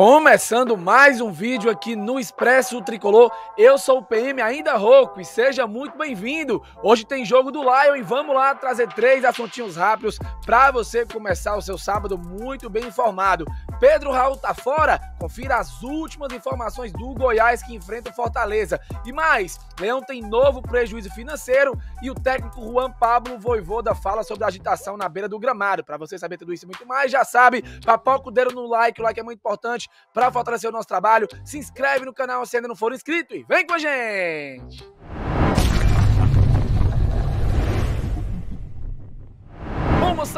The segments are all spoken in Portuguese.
Começando mais um vídeo aqui no Expresso Tricolor, eu sou o PM ainda rouco e seja muito bem-vindo. Hoje tem jogo do Lion e vamos lá trazer três assuntinhos rápidos para você começar o seu sábado muito bem informado. Pedro Raul tá fora? Confira as últimas informações do Goiás que enfrenta o Fortaleza. E mais, Leão tem novo prejuízo financeiro e o técnico Juan Pablo Voivoda fala sobre a agitação na beira do gramado. Para você saber tudo isso e muito mais, já sabe, papoca o dedo no like, o like é muito importante para fortalecer o nosso trabalho. Se inscreve no canal se ainda não for inscrito e vem com a gente!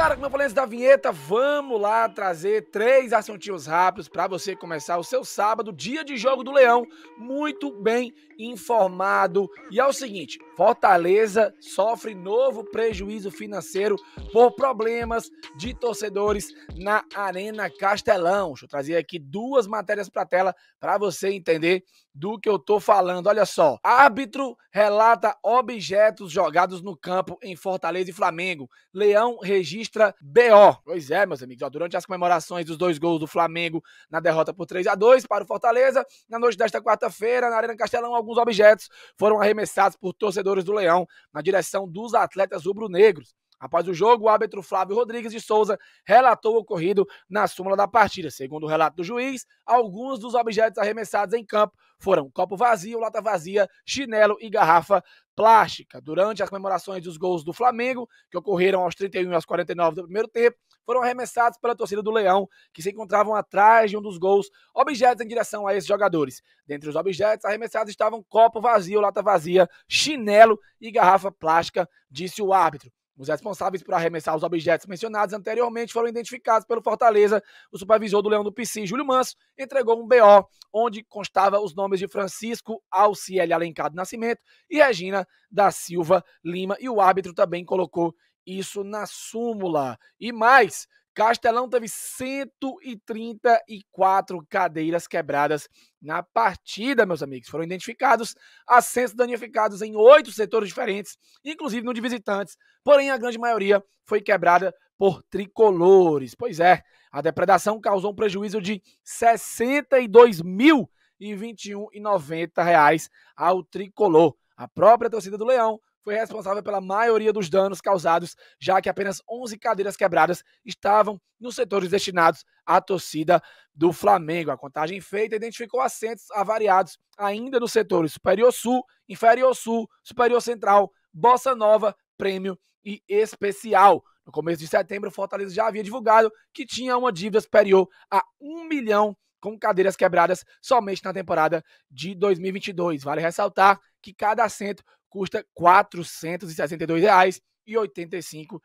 claro, como eu falei antes da vinheta, vamos lá trazer três assuntinhos rápidos para você começar o seu sábado, dia de jogo do Leão, muito bem informado. E é o seguinte: Fortaleza sofre novo prejuízo financeiro por problemas de torcedores na Arena Castelão. Deixa eu trazer aqui duas matérias para a tela para você entender do que eu tô falando. Olha só. Árbitro relata objetos jogados no campo em Fortaleza e Flamengo. Leão registra BO. Pois é, meus amigos. Ó, durante as comemorações dos dois gols do Flamengo na derrota por 3 a 2 para o Fortaleza, na noite desta quarta-feira, na Arena Castelão, alguns objetos foram arremessados por torcedores do Leão na direção dos atletas rubro-negros. Após o jogo, o árbitro Flávio Rodrigues de Souza relatou o ocorrido na súmula da partida. Segundo o relato do juiz, alguns dos objetos arremessados em campo foram copo vazio, lata vazia, chinelo e garrafa plástica. Durante as comemorações dos gols do Flamengo, que ocorreram aos 31 e aos 49 do primeiro tempo, foram arremessados pela torcida do Leão, que se encontravam atrás de um dos gols, objetos em direção a esses jogadores. Dentre os objetos arremessados estavam copo vazio, lata vazia, chinelo e garrafa plástica, disse o árbitro. Os responsáveis por arremessar os objetos mencionados anteriormente foram identificados pelo Fortaleza. O supervisor do Leão do Pici, Júlio Manso, entregou um BO onde constava os nomes de Francisco Alciel Alencar do Nascimento e Regina da Silva Lima. E o árbitro também colocou isso na súmula. E mais, Castelão teve 134 cadeiras quebradas na partida, meus amigos. Foram identificados assentos danificados em oito setores diferentes, inclusive no de visitantes. Porém, a grande maioria foi quebrada por tricolores. Pois é, a depredação causou um prejuízo de R$ 62.021,90 ao tricolor. A própria torcida do Leão foi responsável pela maioria dos danos causados, já que apenas 11 cadeiras quebradas estavam nos setores destinados à torcida do Flamengo. A contagem feita identificou assentos avariados ainda nos setores superior sul, inferior sul, superior central, bossa nova, prêmio e especial. No começo de setembro, o Fortaleza já havia divulgado que tinha uma dívida superior a 1 milhão com cadeiras quebradas somente na temporada de 2022. Vale ressaltar que cada assento custa R$ 462,85.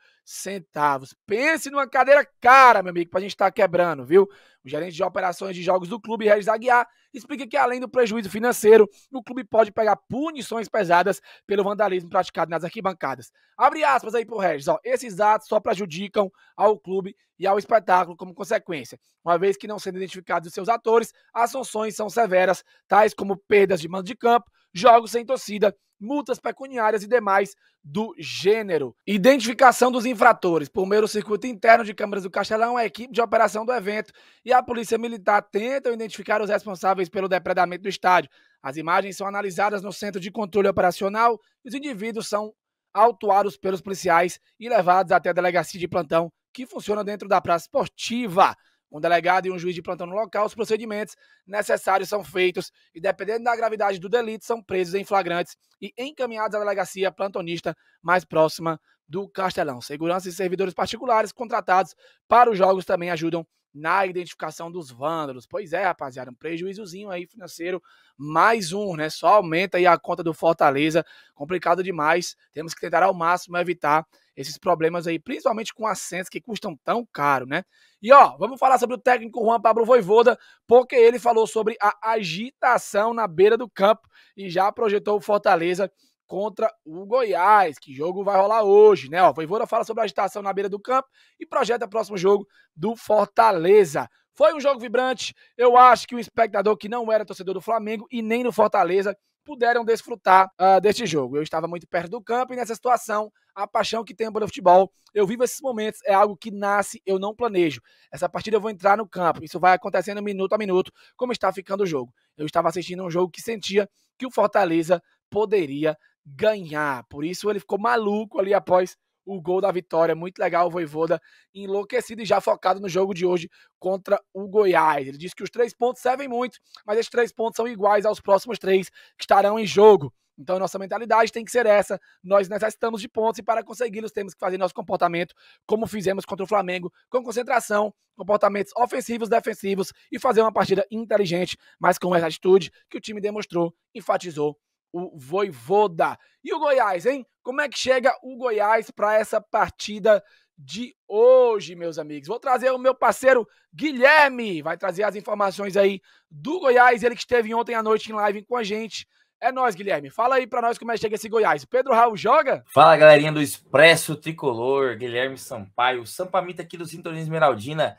Pense numa cadeira cara, meu amigo, para a gente estar tá quebrando, viu? O gerente de operações de jogos do clube, Regis Aguiar, explica que além do prejuízo financeiro, o clube pode pegar punições pesadas pelo vandalismo praticado nas arquibancadas. Abre aspas aí pro Regis, ó. Esses atos só prejudicam ao clube e ao espetáculo como consequência. Uma vez que não sendo identificados os seus atores, as sanções são severas, tais como perdas de mando de campo, jogos sem torcida, multas pecuniárias e demais do gênero. Identificação dos infratores por meio do circuito interno de câmeras do Castelão, é a equipe de operação do evento e a Polícia Militar tentam identificar os responsáveis pelo depredamento do estádio. As imagens são analisadas no Centro de Controle Operacional e os indivíduos são autuados pelos policiais e levados até a delegacia de plantão que funciona dentro da praça esportiva. Um delegado e um juiz de plantão no local, os procedimentos necessários são feitos e, dependendo da gravidade do delito, são presos em flagrantes e encaminhados à delegacia plantonista mais próxima do Castelão. Segurança e servidores particulares contratados para os jogos também ajudam na identificação dos vândalos. Pois é, rapaziada, um prejuízozinho aí financeiro, mais um, né? Só aumenta aí a conta do Fortaleza, complicado demais. Temos que tentar ao máximo evitar esses problemas aí, principalmente com assentos que custam tão caro, né? E ó, vamos falar sobre o técnico Juan Pablo Voivoda, porque ele falou sobre a agitação na beira do campo e já projetou o Fortaleza contra o Goiás. Que jogo vai rolar hoje, né? o Voivoda fala sobre a agitação na beira do campo e projeta o próximo jogo do Fortaleza. Foi um jogo vibrante. Eu acho que o espectador que não era torcedor do Flamengo e nem do Fortaleza puderam desfrutar uh, ah, deste jogo. Eu estava muito perto do campo e nessa situação, a paixão que tenho pelo futebol, eu vivo esses momentos, é algo que nasce, eu não planejo. Essa partida eu vou entrar no campo, isso vai acontecendo minuto a minuto, como está ficando o jogo. Eu estava assistindo um jogo que sentia que o Fortaleza poderia ganhar. Por isso ele ficou maluco ali após o gol da vitória. Muito legal o Voivoda enlouquecido e já focado no jogo de hoje contra o Goiás. Ele disse que os três pontos servem muito, mas esses três pontos são iguais aos próximos três que estarão em jogo. Então, nossa mentalidade tem que ser essa. Nós necessitamos de pontos e, para consegui-los, temos que fazer nosso comportamento como fizemos contra o Flamengo, com concentração, comportamentos ofensivos, defensivos e fazer uma partida inteligente, mas com essa atitude que o time demonstrou, enfatizou o Voivoda. E o Goiás, hein? Como é que chega o Goiás para essa partida de hoje, meus amigos? Vou trazer o meu parceiro Guilherme, vai trazer as informações aí do Goiás, ele que esteve ontem à noite em live com a gente. É nós, Guilherme. Fala aí para nós como é que chega esse Goiás. Pedro Raul joga? Fala, galerinha do Expresso Tricolor, Guilherme Sampaio, Sampamita aqui do Sintonia Esmeraldina.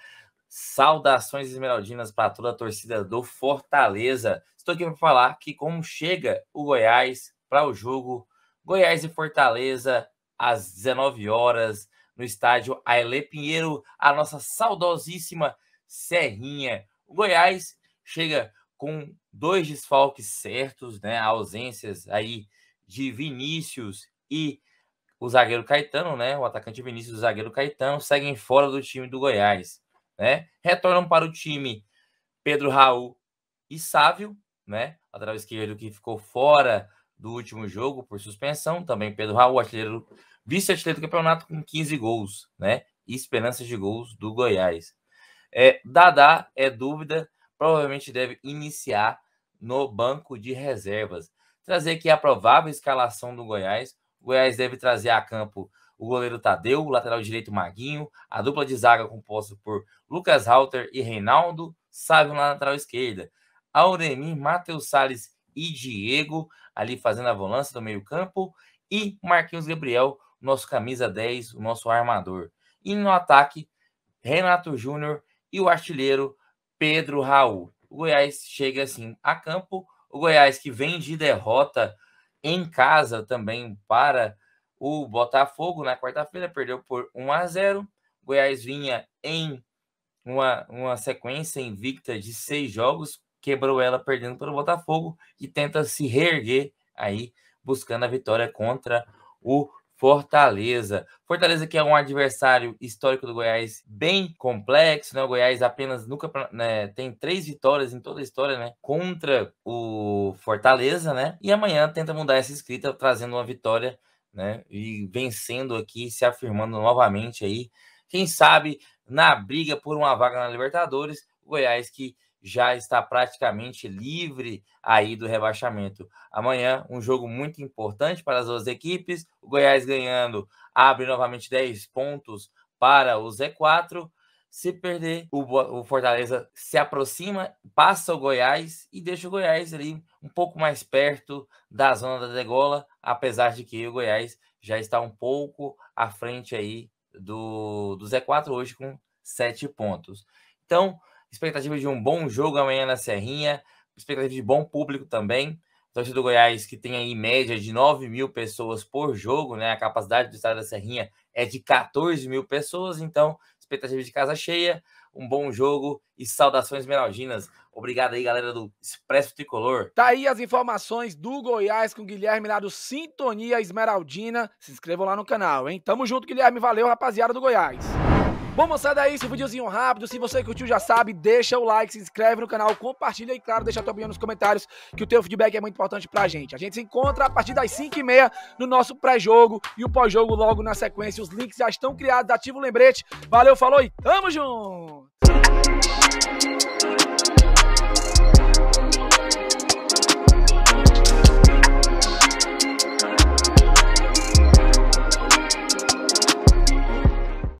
Saudações esmeraldinas para toda a torcida do Fortaleza. Estou aqui para falar que como chega o Goiás para o jogo Goiás e Fortaleza às 19 horas no estádio Aile Pinheiro, a nossa saudosíssima Serrinha. O Goiás chega com dois desfalques certos, né? Ausências aí de Vinícius e o zagueiro Caetano, né? O atacante Vinícius e o zagueiro Caetano seguem fora do time do Goiás, né? Retornam para o time Pedro Raul e Sávio, né? Lateral esquerdo que ficou fora do último jogo por suspensão. Também Pedro Raul, artilheiro, vice-artilheiro do campeonato com 15 gols, né? E esperanças de gols do Goiás. É, Dadá é dúvida, provavelmente deve iniciar no banco de reservas. Trazer aqui a provável escalação do Goiás. O Goiás deve trazer a campo o goleiro Tadeu, o lateral direito Maguinho, a dupla de zaga composta por Lucas Halter e Reinaldo, Sávio na lateral esquerda. Auremir, Matheus Salles e Diego ali fazendo a volância do meio-campo e Marquinhos Gabriel, nosso camisa 10, o nosso armador. E no ataque, Renato Júnior e o artilheiro Pedro Raul. O Goiás chega assim a campo, o Goiás que vem de derrota em casa também para o Botafogo na quarta-feira, perdeu por 1 a 0. O Goiás vinha em uma, uma sequência invicta de seis jogos, quebrou ela perdendo para o Botafogo e tenta se reerguer aí, buscando a vitória contra o Fortaleza. Fortaleza que é um adversário histórico do Goiás bem complexo, né? O Goiás apenas nunca né, tem três vitórias em toda a história, né? Contra o Fortaleza, né? E amanhã tenta mudar essa escrita, trazendo uma vitória, né? E vencendo aqui, se afirmando novamente aí. Quem sabe na briga por uma vaga na Libertadores, o Goiás que já está praticamente livre aí do rebaixamento. Amanhã, um jogo muito importante para as duas equipes. O Goiás ganhando abre novamente 10 pontos para o Z4. Se perder, o Fortaleza se aproxima, passa o Goiás e deixa o Goiás ali um pouco mais perto da zona da degola, apesar de que o Goiás já está um pouco à frente aí do, do Z4 hoje com sete pontos. Então, Expectativa de um bom jogo amanhã na Serrinha. Expectativa de bom público também. Torcida do Goiás, que tem aí média de 9 mil pessoas por jogo, né? A capacidade do estado da Serrinha é de 14 mil pessoas, então, expectativa de casa cheia, um bom jogo e saudações Meraldinas. Obrigado aí, galera do Expresso Tricolor. Tá aí as informações do Goiás com Guilherme lá do Sintonia Esmeraldina. Se inscrevam lá no canal, hein? Tamo junto, Guilherme. Valeu, rapaziada do Goiás. Bom, moçada, é isso. Um videozinho rápido. Se você curtiu, já sabe, deixa o like, se inscreve no canal, compartilha e, claro, deixa a tua opinião nos comentários, que o teu feedback é muito importante pra gente. A gente se encontra a partir das 5h30 no nosso pré-jogo e o pós-jogo logo na sequência. Os links já estão criados, ativa o lembrete. Valeu, falou e tamo junto!